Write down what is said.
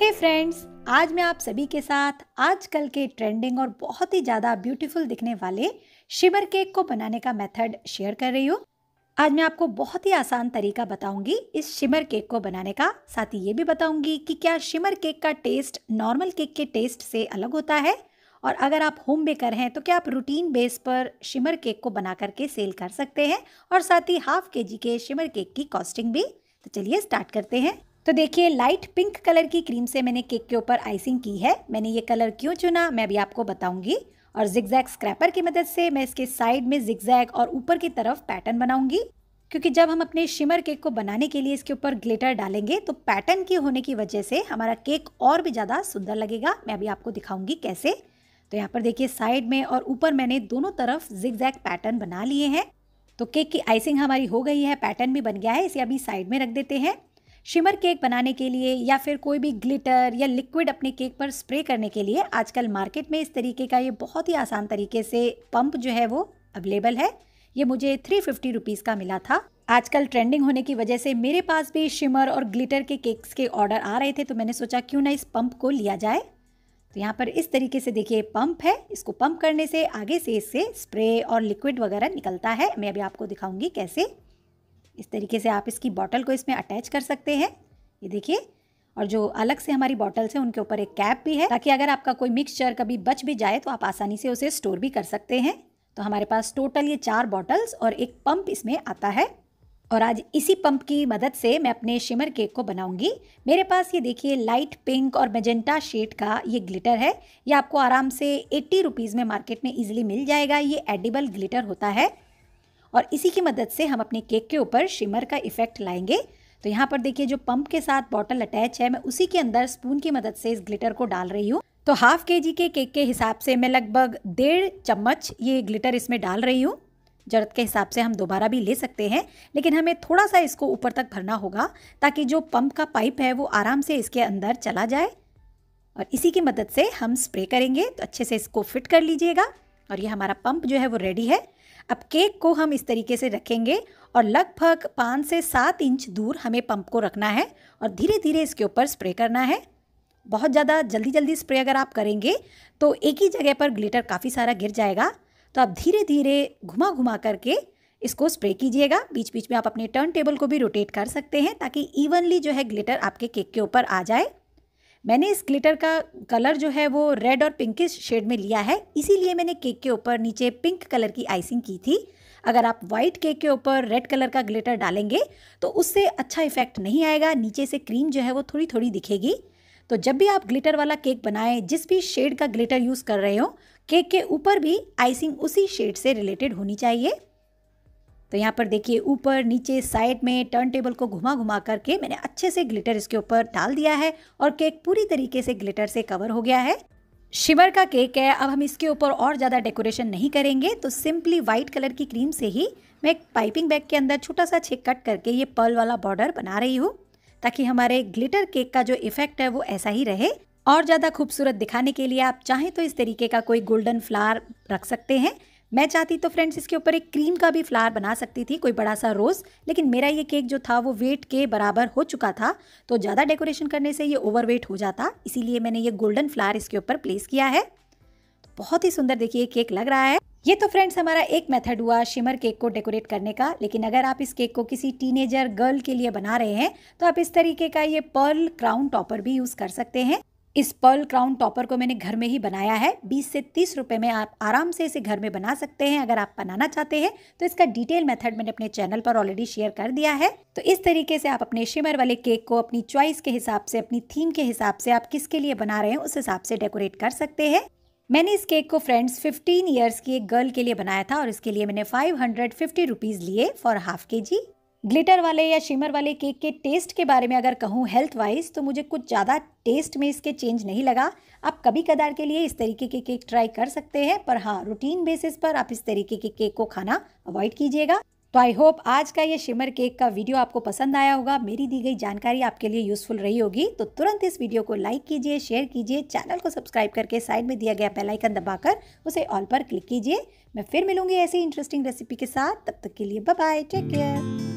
हे hey friends आज मैं आप सभी के साथ आजकल के ट्रेंडिंग और बहुत ही ज़्यादा ब्यूटीफुल दिखने वाले शिमर केक को बनाने का मेथड शेयर कर रही हूँ आज मैं आपको बहुत ही आसान तरीका बताऊंगी इस शिमर केक को बनाने का साथ ही ये भी बताऊंगी कि क्या शिमर केक का टेस्ट नॉर्मल केक के टेस्ट से अलग होता है और अगर आप होम बेकर हैं तो क्या आप रूटीन बेस पर शिमर केक को बना करके सेल कर सकते हैं और साथ ही हाफ के जी के शिमर केक की कॉस्टिंग भी तो चलिए स्टार्ट करते हैं तो देखिए लाइट पिंक कलर की क्रीम से मैंने केक के ऊपर आइसिंग की है मैंने ये कलर क्यों चुना मैं अभी आपको बताऊंगी और जिगजैग स्क्रैपर की मदद से मैं इसके साइड में जिगजैग और ऊपर की तरफ पैटर्न बनाऊंगी क्योंकि जब हम अपने शिमर केक को बनाने के लिए इसके ऊपर ग्लिटर डालेंगे तो पैटर्न की होने की वजह से हमारा केक और भी ज़्यादा सुंदर लगेगा मैं अभी आपको दिखाऊंगी कैसे तो यहाँ पर देखिए साइड में और ऊपर मैंने दोनों तरफ जिगजैग पैटर्न बना लिए हैं तो केक की आइसिंग हमारी हो गई है पैटर्न भी बन गया है इसे अभी साइड में रख देते हैं शिमर केक बनाने के लिए या फिर कोई भी ग्लिटर या लिक्विड अपने केक पर स्प्रे करने के लिए आजकल मार्केट में इस तरीके का ये बहुत ही आसान तरीके से पंप जो है वो अवेलेबल है ये मुझे थ्री फिफ्टी रुपीज़ का मिला था आजकल ट्रेंडिंग होने की वजह से मेरे पास भी शिमर और ग्लिटर के केक्स के ऑर्डर आ रहे थे तो मैंने सोचा क्यों ना इस पंप को लिया जाए तो यहाँ पर इस तरीके से देखिए पंप है इसको पंप करने से आगे से इससे स्प्रे और लिक्विड वगैरह निकलता है मैं अभी आपको दिखाऊंगी कैसे इस तरीके से आप इसकी बॉटल को इसमें अटैच कर सकते हैं ये देखिए और जो अलग से हमारी बॉटल्स हैं उनके ऊपर एक कैप भी है ताकि अगर आपका कोई मिक्सचर कभी बच भी जाए तो आप आसानी से उसे स्टोर भी कर सकते हैं तो हमारे पास टोटल ये चार बॉटल्स और एक पंप इसमें आता है और आज इसी पंप की मदद से मैं अपने शिमर केक को बनाऊंगी मेरे पास ये देखिए लाइट पिंक और मेजेंटा शेड का ये ग्लिटर है ये आपको आराम से एट्टी रुपीज़ में मार्केट में इजीली मिल जाएगा ये एडिबल ग्लिटर होता है और इसी की मदद से हम अपने केक के ऊपर शिमर का इफेक्ट लाएंगे तो यहाँ पर देखिए जो पंप के साथ बॉटल अटैच है मैं उसी के अंदर स्पून की मदद से इस ग्लिटर को डाल रही हूँ तो हाफ के जी के केक के हिसाब से मैं लगभग डेढ़ चम्मच ये ग्लिटर इसमें डाल रही हूँ ज़रूरत के हिसाब से हम दोबारा भी ले सकते हैं लेकिन हमें थोड़ा सा इसको ऊपर तक भरना होगा ताकि जो पंप का पाइप है वो आराम से इसके अंदर चला जाए और इसी की मदद से हम स्प्रे करेंगे तो अच्छे से इसको फिट कर लीजिएगा और ये हमारा पंप जो है वो रेडी है अब केक को हम इस तरीके से रखेंगे और लगभग पाँच से सात इंच दूर हमें पंप को रखना है और धीरे धीरे इसके ऊपर स्प्रे करना है बहुत ज़्यादा जल्दी जल्दी स्प्रे अगर आप करेंगे तो एक ही जगह पर ग्लिटर काफ़ी सारा गिर जाएगा तो आप धीरे धीरे घुमा घुमा करके इसको स्प्रे कीजिएगा बीच बीच में आप अपने टर्न टेबल को भी रोटेट कर सकते हैं ताकि इवनली जो है ग्लिटर आपके केक के ऊपर आ जाए मैंने इस ग्लिटर का कलर जो है वो रेड और पिंकिश शेड में लिया है इसीलिए मैंने केक के ऊपर नीचे पिंक कलर की आइसिंग की थी अगर आप वाइट केक के ऊपर रेड कलर का ग्लिटर डालेंगे तो उससे अच्छा इफेक्ट नहीं आएगा नीचे से क्रीम जो है वो थोड़ी थोड़ी दिखेगी तो जब भी आप ग्लिटर वाला केक बनाएं जिस भी शेड का ग्लिटर यूज़ कर रहे हो केक के ऊपर भी आइसिंग उसी शेड से रिलेटेड होनी चाहिए तो यहाँ पर देखिए ऊपर नीचे साइड में टर्न टेबल को घुमा घुमा करके मैंने अच्छे से ग्लिटर इसके ऊपर डाल दिया है और केक पूरी तरीके से ग्लिटर से कवर हो गया है शिमर का केक है अब हम इसके ऊपर और ज़्यादा डेकोरेशन नहीं करेंगे तो सिंपली वाइट कलर की क्रीम से ही मैं एक पाइपिंग बैग के अंदर छोटा सा छेक कट करके ये पर्ल वाला बॉर्डर बना रही हूँ ताकि हमारे ग्लिटर केक का जो इफेक्ट है वो ऐसा ही रहे और ज़्यादा खूबसूरत दिखाने के लिए आप चाहें तो इस तरीके का कोई गोल्डन फ्लावर रख सकते हैं मैं चाहती तो फ्रेंड्स इसके ऊपर एक क्रीम का भी फ्लावर बना सकती थी कोई बड़ा सा रोज़ लेकिन मेरा ये केक जो था वो वेट के बराबर हो चुका था तो ज़्यादा डेकोरेशन करने से ये ओवरवेट हो जाता इसीलिए मैंने ये गोल्डन फ्लावर इसके ऊपर प्लेस किया है तो बहुत ही सुंदर देखिए केक लग रहा है ये तो फ्रेंड्स हमारा एक मेथड हुआ शिमर केक को डेकोरेट करने का लेकिन अगर आप इस केक को किसी टीनेजर गर्ल के लिए बना रहे हैं तो आप इस तरीके का ये पर्ल क्राउन टॉपर भी यूज़ कर सकते हैं इस पर्ल क्राउन टॉपर को मैंने घर में ही बनाया है 20 से 30 रुपए में आप आराम से इसे घर में बना सकते हैं अगर आप बनाना चाहते हैं तो इसका डिटेल मेथड मैंने अपने चैनल पर ऑलरेडी शेयर कर दिया है तो इस तरीके से आप अपने शिमर वाले केक को अपनी चॉइस के हिसाब से अपनी थीम के हिसाब से आप किसके लिए बना रहे हैं उस हिसाब से डेकोरेट कर सकते हैं मैंने इस केक को फ्रेंड्स 15 इयर्स की एक गर्ल के लिए बनाया था और इसके लिए मैंने फाइव हंड्रेड फिफ्टी लिए for half K G glitter वाले या शिमर वाले केक के टेस्ट के बारे में अगर कहूँ हेल्थ वाइज तो मुझे कुछ ज़्यादा टेस्ट में इसके चेंज नहीं लगा आप कभी कदार के लिए इस तरीके के केक ट्राई कर सकते हैं पर हाँ रूटीन बेसिस पर आप इस तरीके के केक को खाना अवॉइड कीजिएगा तो आई होप आज का ये शिमर केक का वीडियो आपको पसंद आया होगा मेरी दी गई जानकारी आपके लिए यूजफुल रही होगी तो तुरंत इस वीडियो को लाइक कीजिए शेयर कीजिए चैनल को सब्सक्राइब करके साइड में दिया गया बेल आइकन दबाकर उसे ऑल पर क्लिक कीजिए मैं फिर मिलूंगी ऐसी इंटरेस्टिंग रेसिपी के साथ तब तक के लिए बाय बाय टेक केयर